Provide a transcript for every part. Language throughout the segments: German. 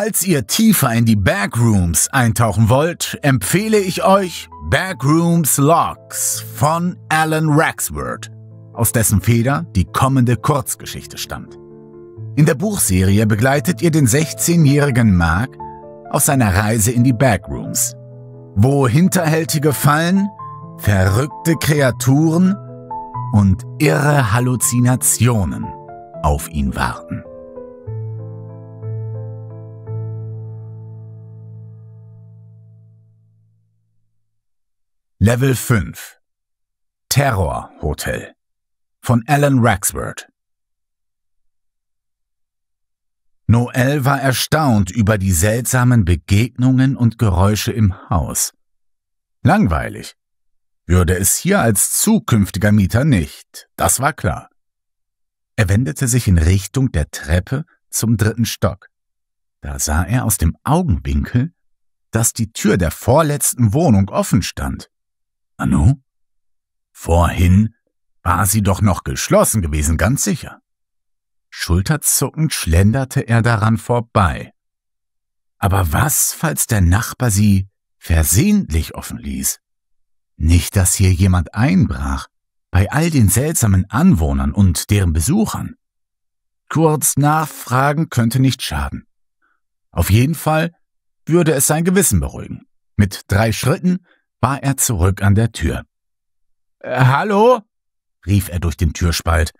Falls ihr tiefer in die Backrooms eintauchen wollt, empfehle ich euch Backrooms Logs von Alan Rexworth, aus dessen Feder die kommende Kurzgeschichte stammt. In der Buchserie begleitet ihr den 16-jährigen Mark auf seiner Reise in die Backrooms, wo hinterhältige Fallen, verrückte Kreaturen und irre Halluzinationen auf ihn warten. Level 5 Terror Hotel von Alan Rexford Noel war erstaunt über die seltsamen Begegnungen und Geräusche im Haus. Langweilig. Würde es hier als zukünftiger Mieter nicht, das war klar. Er wendete sich in Richtung der Treppe zum dritten Stock. Da sah er aus dem Augenwinkel, dass die Tür der vorletzten Wohnung offen stand. Anu? Vorhin war sie doch noch geschlossen gewesen, ganz sicher. Schulterzuckend schlenderte er daran vorbei. Aber was, falls der Nachbar sie versehentlich offen ließ? Nicht, dass hier jemand einbrach, bei all den seltsamen Anwohnern und deren Besuchern. Kurz nachfragen könnte nicht schaden. Auf jeden Fall würde es sein Gewissen beruhigen. Mit drei Schritten war er zurück an der Tür. Äh, hallo? rief er durch den Türspalt.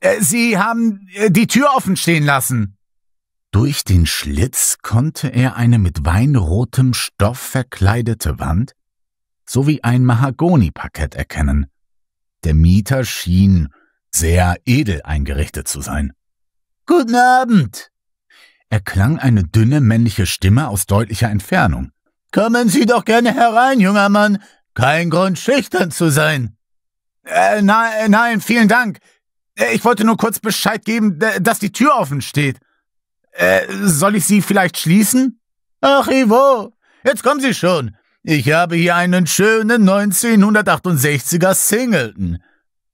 Äh, Sie haben äh, die Tür offen stehen lassen. Durch den Schlitz konnte er eine mit weinrotem Stoff verkleidete Wand sowie ein Mahagoniparkett erkennen. Der Mieter schien sehr edel eingerichtet zu sein. Guten Abend! erklang eine dünne männliche Stimme aus deutlicher Entfernung. Kommen Sie doch gerne herein, junger Mann. Kein Grund, schüchtern zu sein. Äh, nein, nein, vielen Dank. Ich wollte nur kurz Bescheid geben, dass die Tür offen steht. Äh, soll ich sie vielleicht schließen? Ach, Ivo, jetzt kommen Sie schon. Ich habe hier einen schönen 1968er Singleton.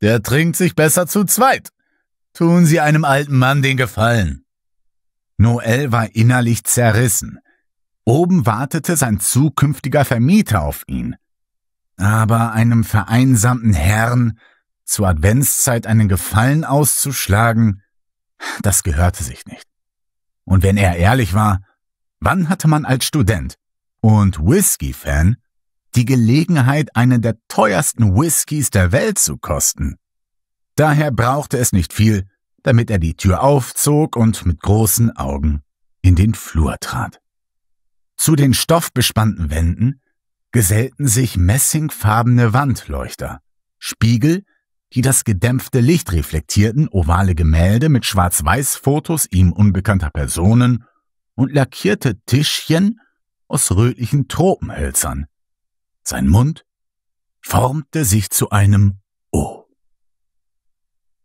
Der trinkt sich besser zu zweit. Tun Sie einem alten Mann den Gefallen. Noel war innerlich zerrissen. Oben wartete sein zukünftiger Vermieter auf ihn. Aber einem vereinsamten Herrn zur Adventszeit einen Gefallen auszuschlagen, das gehörte sich nicht. Und wenn er ehrlich war, wann hatte man als Student und Whisky-Fan die Gelegenheit, einen der teuersten Whiskys der Welt zu kosten? Daher brauchte es nicht viel, damit er die Tür aufzog und mit großen Augen in den Flur trat. Zu den stoffbespannten Wänden gesellten sich messingfarbene Wandleuchter, Spiegel, die das gedämpfte Licht reflektierten, ovale Gemälde mit Schwarz-Weiß-Fotos ihm unbekannter Personen und lackierte Tischchen aus rötlichen Tropenhölzern. Sein Mund formte sich zu einem O.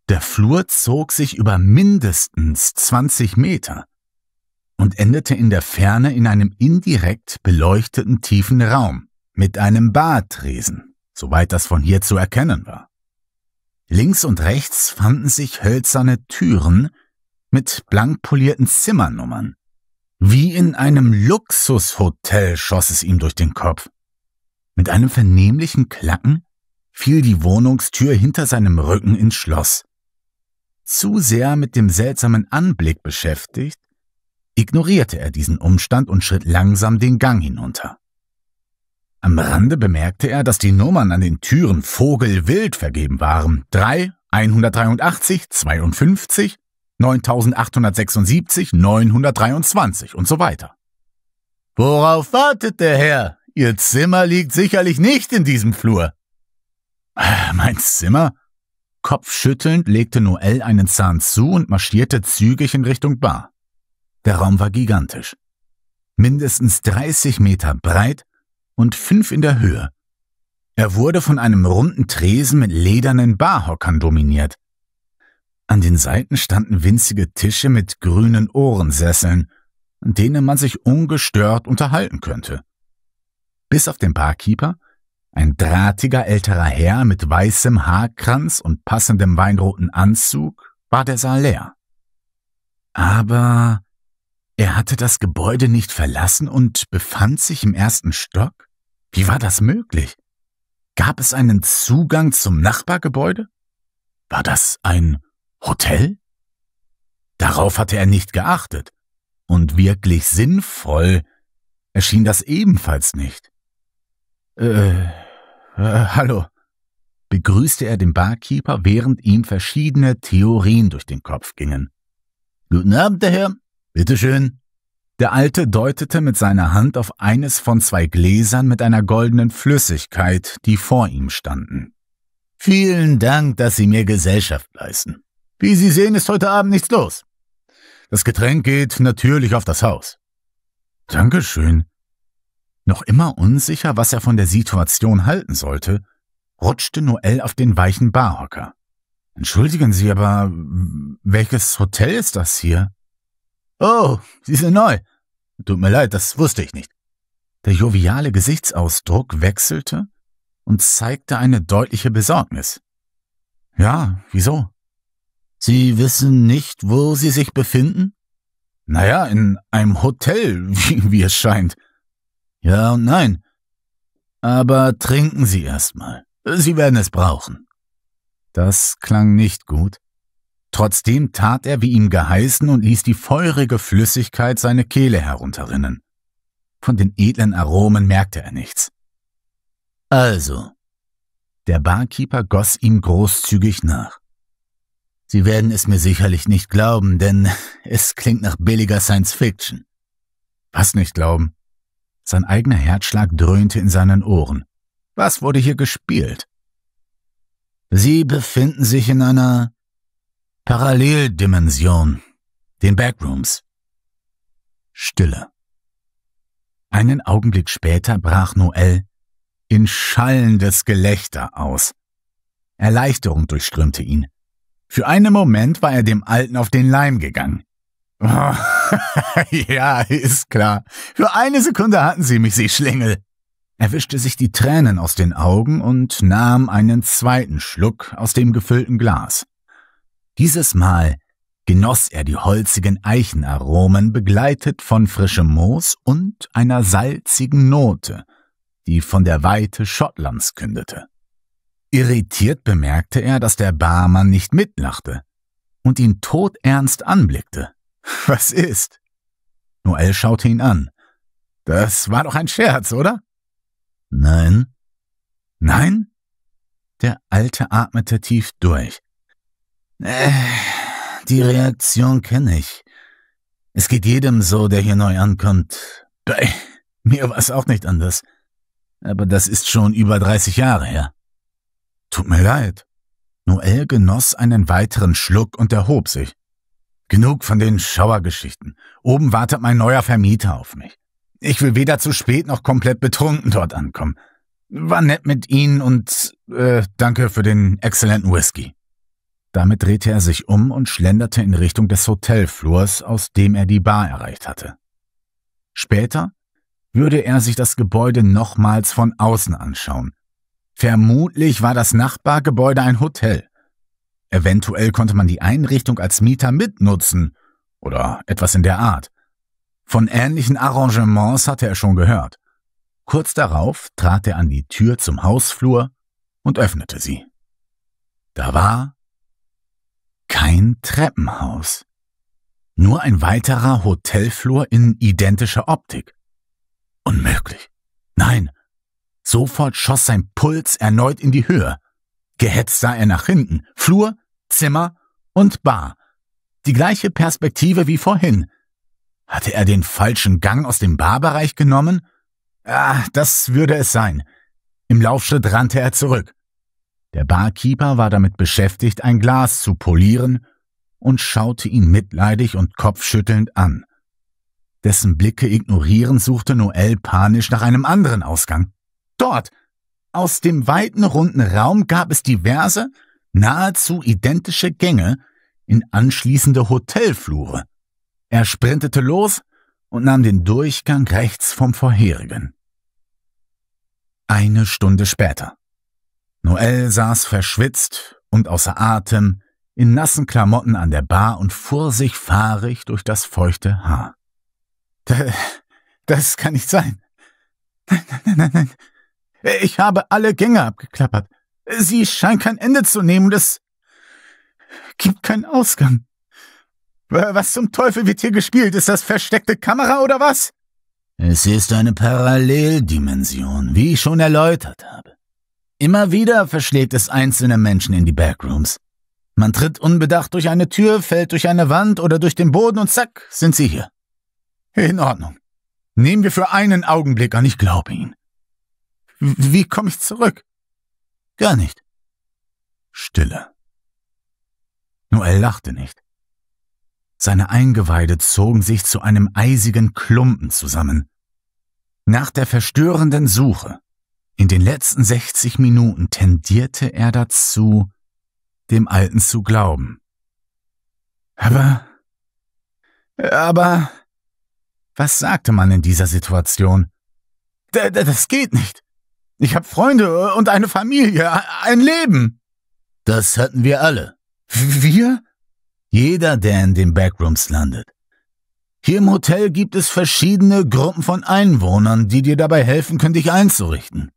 Der Flur zog sich über mindestens 20 Meter, und endete in der Ferne in einem indirekt beleuchteten tiefen Raum mit einem Badresen, soweit das von hier zu erkennen war. Links und rechts fanden sich hölzerne Türen mit blank polierten Zimmernummern. Wie in einem Luxushotel schoss es ihm durch den Kopf. Mit einem vernehmlichen Klacken fiel die Wohnungstür hinter seinem Rücken ins Schloss. Zu sehr mit dem seltsamen Anblick beschäftigt, ignorierte er diesen Umstand und schritt langsam den Gang hinunter. Am Rande bemerkte er, dass die Nummern an den Türen vogelwild vergeben waren. 3, 183, 52, 9876, 923 und so weiter. Worauf wartet der Herr? Ihr Zimmer liegt sicherlich nicht in diesem Flur. Ah, mein Zimmer? Kopfschüttelnd legte Noel einen Zahn zu und marschierte zügig in Richtung Bar. Der Raum war gigantisch. Mindestens 30 Meter breit und fünf in der Höhe. Er wurde von einem runden Tresen mit ledernen Barhockern dominiert. An den Seiten standen winzige Tische mit grünen Ohrensesseln, an denen man sich ungestört unterhalten könnte. Bis auf den Barkeeper, ein drahtiger älterer Herr mit weißem Haarkranz und passendem weinroten Anzug, war der Saal leer. Aber er hatte das Gebäude nicht verlassen und befand sich im ersten Stock? Wie war das möglich? Gab es einen Zugang zum Nachbargebäude? War das ein Hotel? Darauf hatte er nicht geachtet. Und wirklich sinnvoll erschien das ebenfalls nicht. Äh, äh, hallo, begrüßte er den Barkeeper, während ihm verschiedene Theorien durch den Kopf gingen. Guten Abend, der Herr, Bitteschön. Der Alte deutete mit seiner Hand auf eines von zwei Gläsern mit einer goldenen Flüssigkeit, die vor ihm standen. Vielen Dank, dass Sie mir Gesellschaft leisten. Wie Sie sehen, ist heute Abend nichts los. Das Getränk geht natürlich auf das Haus. Dankeschön. Noch immer unsicher, was er von der Situation halten sollte, rutschte Noel auf den weichen Barhocker. Entschuldigen Sie, aber welches Hotel ist das hier? Oh, Sie sind neu. Tut mir leid, das wusste ich nicht. Der joviale Gesichtsausdruck wechselte und zeigte eine deutliche Besorgnis. Ja, wieso? Sie wissen nicht, wo Sie sich befinden? Naja, in einem Hotel, wie, wie es scheint. Ja und nein. Aber trinken Sie erstmal. Sie werden es brauchen. Das klang nicht gut, Trotzdem tat er, wie ihm geheißen, und ließ die feurige Flüssigkeit seine Kehle herunterrinnen. Von den edlen Aromen merkte er nichts. Also. Der Barkeeper goss ihm großzügig nach. Sie werden es mir sicherlich nicht glauben, denn es klingt nach billiger Science Fiction. Was nicht glauben? Sein eigener Herzschlag dröhnte in seinen Ohren. Was wurde hier gespielt? Sie befinden sich in einer Paralleldimension. Den Backrooms. Stille. Einen Augenblick später brach Noel in schallendes Gelächter aus. Erleichterung durchströmte ihn. Für einen Moment war er dem Alten auf den Leim gegangen. Oh, ja, ist klar. Für eine Sekunde hatten sie mich, sie Schlingel. Er wischte sich die Tränen aus den Augen und nahm einen zweiten Schluck aus dem gefüllten Glas. Dieses Mal genoss er die holzigen Eichenaromen, begleitet von frischem Moos und einer salzigen Note, die von der Weite Schottlands kündete. Irritiert bemerkte er, dass der Barmann nicht mitlachte und ihn todernst anblickte. Was ist? Noel schaute ihn an. Das war doch ein Scherz, oder? Nein. Nein? Der Alte atmete tief durch. Äh, die Reaktion kenne ich. Es geht jedem so, der hier neu ankommt. Bei mir war es auch nicht anders. Aber das ist schon über 30 Jahre her. Tut mir leid. Noel genoss einen weiteren Schluck und erhob sich. Genug von den Schauergeschichten. Oben wartet mein neuer Vermieter auf mich. Ich will weder zu spät noch komplett betrunken dort ankommen. War nett mit Ihnen und äh, danke für den exzellenten Whisky. Damit drehte er sich um und schlenderte in Richtung des Hotelflurs, aus dem er die Bar erreicht hatte. Später würde er sich das Gebäude nochmals von außen anschauen. Vermutlich war das Nachbargebäude ein Hotel. Eventuell konnte man die Einrichtung als Mieter mitnutzen oder etwas in der Art. Von ähnlichen Arrangements hatte er schon gehört. Kurz darauf trat er an die Tür zum Hausflur und öffnete sie. Da war kein Treppenhaus. Nur ein weiterer Hotelflur in identischer Optik. Unmöglich. Nein. Sofort schoss sein Puls erneut in die Höhe. Gehetzt sah er nach hinten. Flur, Zimmer und Bar. Die gleiche Perspektive wie vorhin. Hatte er den falschen Gang aus dem Barbereich genommen? Ah, das würde es sein. Im Laufschritt rannte er zurück. Der Barkeeper war damit beschäftigt, ein Glas zu polieren und schaute ihn mitleidig und kopfschüttelnd an. Dessen Blicke ignorierend suchte Noel panisch nach einem anderen Ausgang. Dort! Aus dem weiten runden Raum gab es diverse, nahezu identische Gänge in anschließende Hotelflure. Er sprintete los und nahm den Durchgang rechts vom vorherigen. Eine Stunde später. Noel saß verschwitzt und außer Atem in nassen Klamotten an der Bar und fuhr sich fahrig durch das feuchte Haar. Das kann nicht sein. Nein, nein, nein, nein. Ich habe alle Gänge abgeklappert. Sie scheint kein Ende zu nehmen und es gibt keinen Ausgang. Was zum Teufel wird hier gespielt? Ist das versteckte Kamera oder was? Es ist eine Paralleldimension, wie ich schon erläutert habe. Immer wieder verschlägt es einzelne Menschen in die Backrooms. Man tritt unbedacht durch eine Tür, fällt durch eine Wand oder durch den Boden und zack, sind sie hier. In Ordnung. Nehmen wir für einen Augenblick an, ich glaube Ihnen. Wie komme ich zurück? Gar nicht. Stille. Noel lachte nicht. Seine Eingeweide zogen sich zu einem eisigen Klumpen zusammen. Nach der verstörenden Suche in den letzten 60 Minuten tendierte er dazu, dem Alten zu glauben. Aber, aber, was sagte man in dieser Situation? D das geht nicht. Ich habe Freunde und eine Familie, ein Leben. Das hatten wir alle. Wir? Jeder, der in den Backrooms landet. Hier im Hotel gibt es verschiedene Gruppen von Einwohnern, die dir dabei helfen können, dich einzurichten.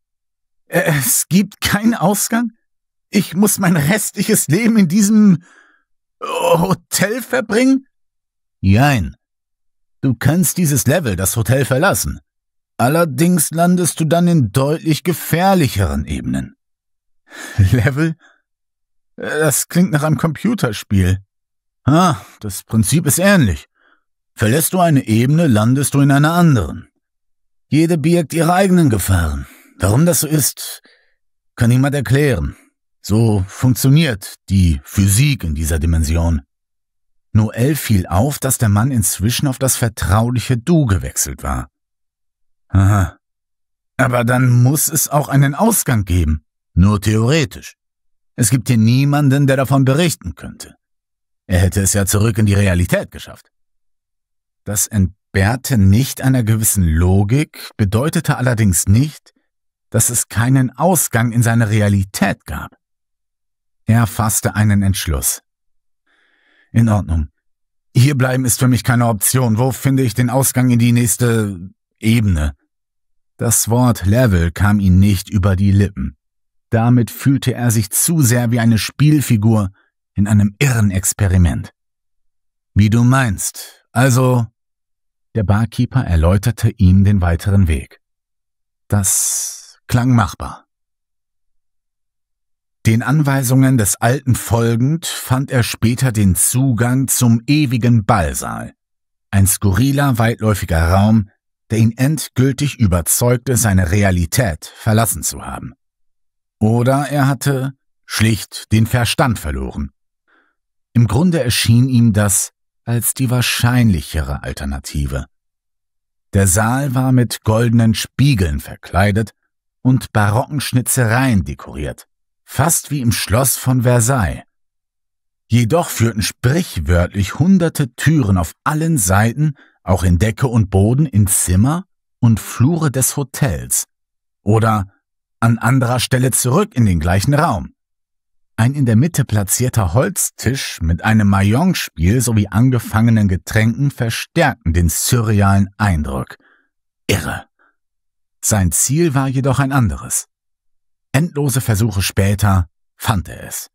Es gibt keinen Ausgang? Ich muss mein restliches Leben in diesem oh, Hotel verbringen? Jein. Du kannst dieses Level, das Hotel verlassen. Allerdings landest du dann in deutlich gefährlicheren Ebenen. Level? Das klingt nach einem Computerspiel. Ah, das Prinzip ist ähnlich. Verlässt du eine Ebene, landest du in einer anderen. Jede birgt ihre eigenen Gefahren. Warum das so ist, kann niemand erklären. So funktioniert die Physik in dieser Dimension. Noel fiel auf, dass der Mann inzwischen auf das vertrauliche Du gewechselt war. Aha. Aber dann muss es auch einen Ausgang geben. Nur theoretisch. Es gibt hier niemanden, der davon berichten könnte. Er hätte es ja zurück in die Realität geschafft. Das entbehrte nicht einer gewissen Logik, bedeutete allerdings nicht, dass es keinen Ausgang in seine Realität gab. Er fasste einen Entschluss. In Ordnung. Hierbleiben ist für mich keine Option. Wo finde ich den Ausgang in die nächste Ebene? Das Wort Level kam ihm nicht über die Lippen. Damit fühlte er sich zu sehr wie eine Spielfigur in einem irren Experiment. Wie du meinst. Also. Der Barkeeper erläuterte ihm den weiteren Weg. Das klang machbar. Den Anweisungen des Alten folgend fand er später den Zugang zum ewigen Ballsaal, ein skurriler, weitläufiger Raum, der ihn endgültig überzeugte, seine Realität verlassen zu haben. Oder er hatte schlicht den Verstand verloren. Im Grunde erschien ihm das als die wahrscheinlichere Alternative. Der Saal war mit goldenen Spiegeln verkleidet und barocken Schnitzereien dekoriert, fast wie im Schloss von Versailles. Jedoch führten sprichwörtlich hunderte Türen auf allen Seiten, auch in Decke und Boden, in Zimmer und Flure des Hotels oder an anderer Stelle zurück in den gleichen Raum. Ein in der Mitte platzierter Holztisch mit einem Mayong-Spiel sowie angefangenen Getränken verstärkten den surrealen Eindruck. Irre. Sein Ziel war jedoch ein anderes. Endlose Versuche später fand er es.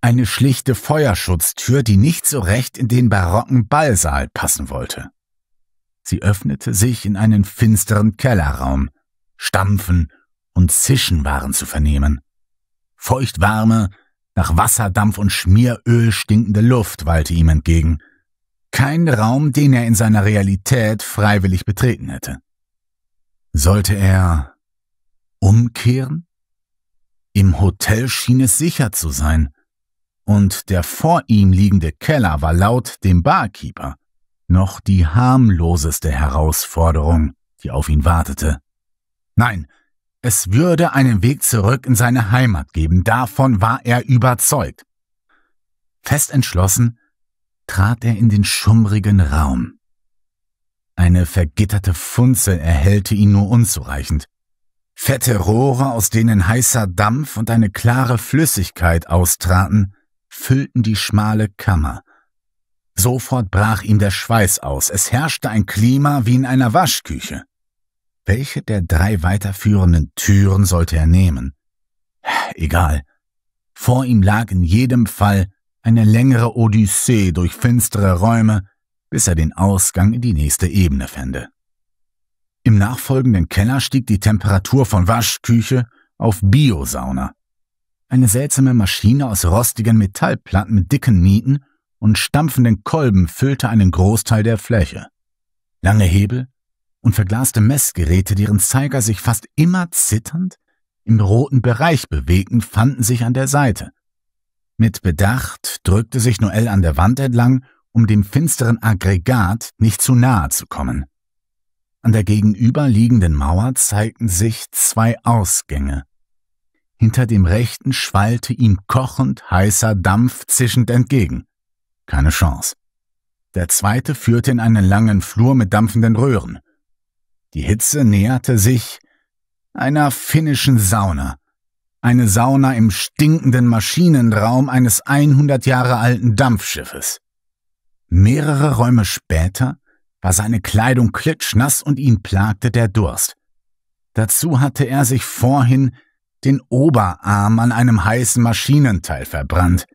Eine schlichte Feuerschutztür, die nicht so recht in den barocken Ballsaal passen wollte. Sie öffnete sich in einen finsteren Kellerraum. Stampfen und Zischen waren zu vernehmen. Feuchtwarme, nach Wasserdampf und Schmieröl stinkende Luft wallte ihm entgegen. Kein Raum, den er in seiner Realität freiwillig betreten hätte. Sollte er umkehren? Im Hotel schien es sicher zu sein, und der vor ihm liegende Keller war laut dem Barkeeper noch die harmloseste Herausforderung, die auf ihn wartete. Nein, es würde einen Weg zurück in seine Heimat geben, davon war er überzeugt. Fest entschlossen trat er in den schummrigen Raum. Eine vergitterte Funzel erhellte ihn nur unzureichend. Fette Rohre, aus denen heißer Dampf und eine klare Flüssigkeit austraten, füllten die schmale Kammer. Sofort brach ihm der Schweiß aus. Es herrschte ein Klima wie in einer Waschküche. Welche der drei weiterführenden Türen sollte er nehmen? Egal. Vor ihm lag in jedem Fall eine längere Odyssee durch finstere Räume, bis er den Ausgang in die nächste Ebene fände. Im nachfolgenden Keller stieg die Temperatur von Waschküche auf Biosauna. Eine seltsame Maschine aus rostigen Metallplatten mit dicken Nieten und stampfenden Kolben füllte einen Großteil der Fläche. Lange Hebel und verglaste Messgeräte, deren Zeiger sich fast immer zitternd im roten Bereich bewegten, fanden sich an der Seite. Mit Bedacht drückte sich Noel an der Wand entlang um dem finsteren Aggregat nicht zu nahe zu kommen. An der gegenüberliegenden Mauer zeigten sich zwei Ausgänge. Hinter dem rechten schwallte ihm kochend heißer Dampf zischend entgegen. Keine Chance. Der zweite führte in einen langen Flur mit dampfenden Röhren. Die Hitze näherte sich einer finnischen Sauna. Eine Sauna im stinkenden Maschinenraum eines 100 Jahre alten Dampfschiffes. Mehrere Räume später war seine Kleidung klitschnass und ihn plagte der Durst. Dazu hatte er sich vorhin den Oberarm an einem heißen Maschinenteil verbrannt.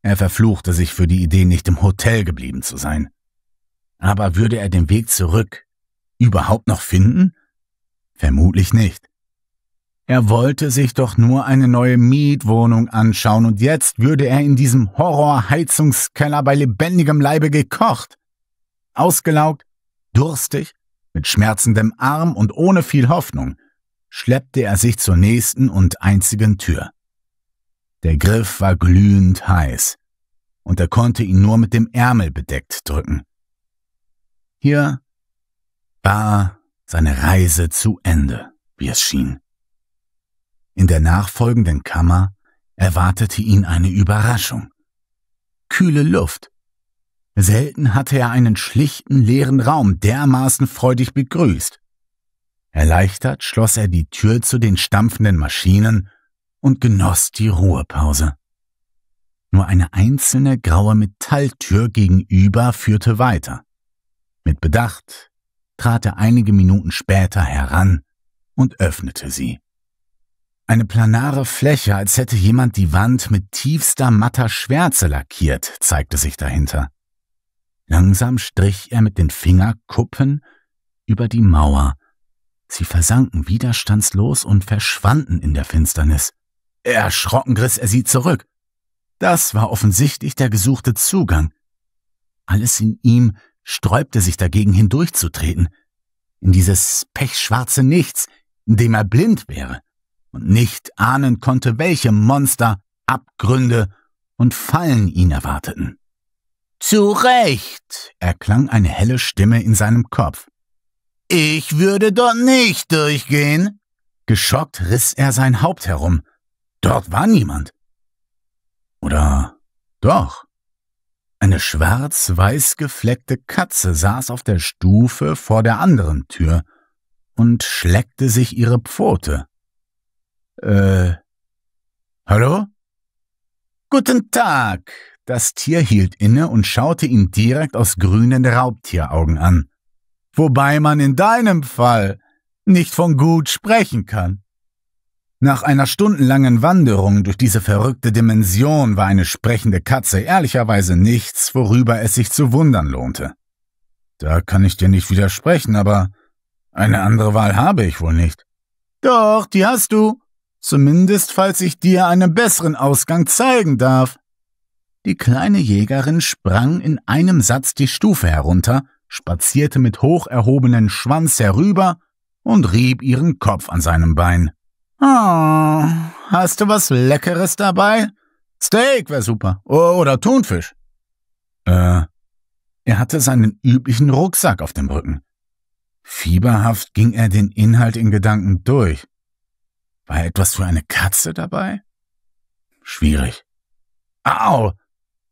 Er verfluchte sich für die Idee, nicht im Hotel geblieben zu sein. Aber würde er den Weg zurück überhaupt noch finden? Vermutlich nicht. Er wollte sich doch nur eine neue Mietwohnung anschauen und jetzt würde er in diesem Horrorheizungskeller bei lebendigem Leibe gekocht. Ausgelaugt, durstig, mit schmerzendem Arm und ohne viel Hoffnung schleppte er sich zur nächsten und einzigen Tür. Der Griff war glühend heiß und er konnte ihn nur mit dem Ärmel bedeckt drücken. Hier war seine Reise zu Ende, wie es schien. In der nachfolgenden Kammer erwartete ihn eine Überraschung. Kühle Luft. Selten hatte er einen schlichten, leeren Raum dermaßen freudig begrüßt. Erleichtert schloss er die Tür zu den stampfenden Maschinen und genoss die Ruhepause. Nur eine einzelne graue Metalltür gegenüber führte weiter. Mit Bedacht trat er einige Minuten später heran und öffnete sie. Eine planare Fläche, als hätte jemand die Wand mit tiefster matter Schwärze lackiert, zeigte sich dahinter. Langsam strich er mit den Fingerkuppen über die Mauer. Sie versanken widerstandslos und verschwanden in der Finsternis. Erschrocken riss er sie zurück. Das war offensichtlich der gesuchte Zugang. Alles in ihm sträubte sich dagegen hindurchzutreten, in dieses pechschwarze Nichts, in dem er blind wäre und nicht ahnen konnte, welche Monster, Abgründe und Fallen ihn erwarteten. Zu Recht, erklang eine helle Stimme in seinem Kopf. Ich würde dort nicht durchgehen. Geschockt riss er sein Haupt herum. Dort war niemand. Oder doch. Eine schwarz-weiß gefleckte Katze saß auf der Stufe vor der anderen Tür und schleckte sich ihre Pfote. Äh, hallo? Guten Tag! Das Tier hielt inne und schaute ihn direkt aus grünen Raubtieraugen an. Wobei man in deinem Fall nicht von gut sprechen kann. Nach einer stundenlangen Wanderung durch diese verrückte Dimension war eine sprechende Katze ehrlicherweise nichts, worüber es sich zu wundern lohnte. Da kann ich dir nicht widersprechen, aber eine andere Wahl habe ich wohl nicht. Doch, die hast du. Zumindest falls ich dir einen besseren Ausgang zeigen darf. Die kleine Jägerin sprang in einem Satz die Stufe herunter, spazierte mit hoch erhobenem Schwanz herüber und rieb ihren Kopf an seinem Bein. Oh, hast du was Leckeres dabei? Steak wär super. Oder Thunfisch. Äh, er hatte seinen üblichen Rucksack auf dem Rücken. Fieberhaft ging er den Inhalt in Gedanken durch. War etwas für eine Katze dabei? Schwierig. Au!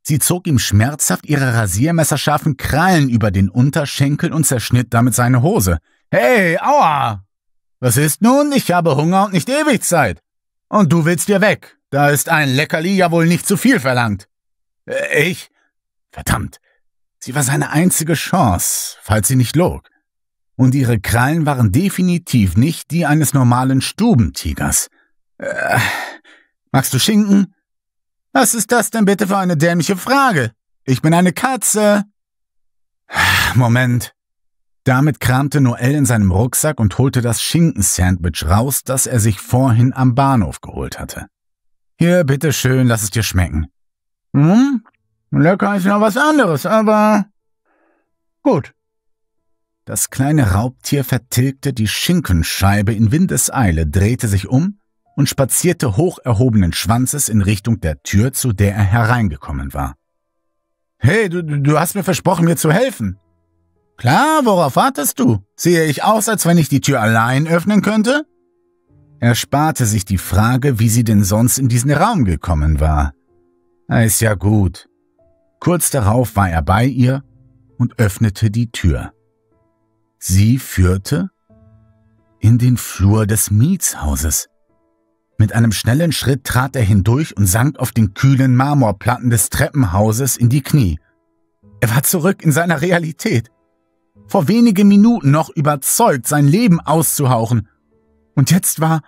Sie zog ihm schmerzhaft ihre rasiermesserscharfen Krallen über den Unterschenkel und zerschnitt damit seine Hose. Hey, aua! Was ist nun? Ich habe Hunger und nicht ewig Zeit. Und du willst dir weg. Da ist ein Leckerli ja wohl nicht zu viel verlangt. Äh, ich? Verdammt. Sie war seine einzige Chance, falls sie nicht log und ihre Krallen waren definitiv nicht die eines normalen Stubentigers. Äh, magst du Schinken? Was ist das denn bitte für eine dämliche Frage? Ich bin eine Katze. Moment. Damit kramte Noel in seinem Rucksack und holte das Schinkensandwich raus, das er sich vorhin am Bahnhof geholt hatte. Hier, bitteschön, lass es dir schmecken. Hm? Lecker ist noch was anderes, aber gut. Das kleine Raubtier vertilgte die Schinkenscheibe in Windeseile, drehte sich um und spazierte hoch erhobenen Schwanzes in Richtung der Tür, zu der er hereingekommen war. Hey, du, du hast mir versprochen, mir zu helfen. Klar, worauf wartest du? Sehe ich aus, als wenn ich die Tür allein öffnen könnte? Er sparte sich die Frage, wie sie denn sonst in diesen Raum gekommen war. Na, ist ja gut. Kurz darauf war er bei ihr und öffnete die Tür. Sie führte in den Flur des Mietshauses. Mit einem schnellen Schritt trat er hindurch und sank auf den kühlen Marmorplatten des Treppenhauses in die Knie. Er war zurück in seiner Realität. Vor wenigen Minuten noch überzeugt, sein Leben auszuhauchen. Und jetzt war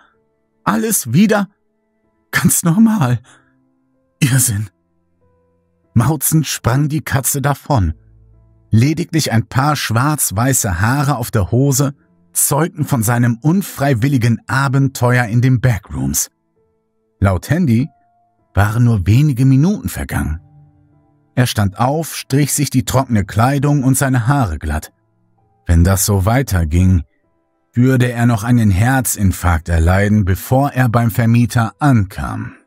alles wieder ganz normal. Irrsinn. Mauzend sprang die Katze davon. Lediglich ein paar schwarz-weiße Haare auf der Hose zeugten von seinem unfreiwilligen Abenteuer in den Backrooms. Laut Handy waren nur wenige Minuten vergangen. Er stand auf, strich sich die trockene Kleidung und seine Haare glatt. Wenn das so weiterging, würde er noch einen Herzinfarkt erleiden, bevor er beim Vermieter ankam.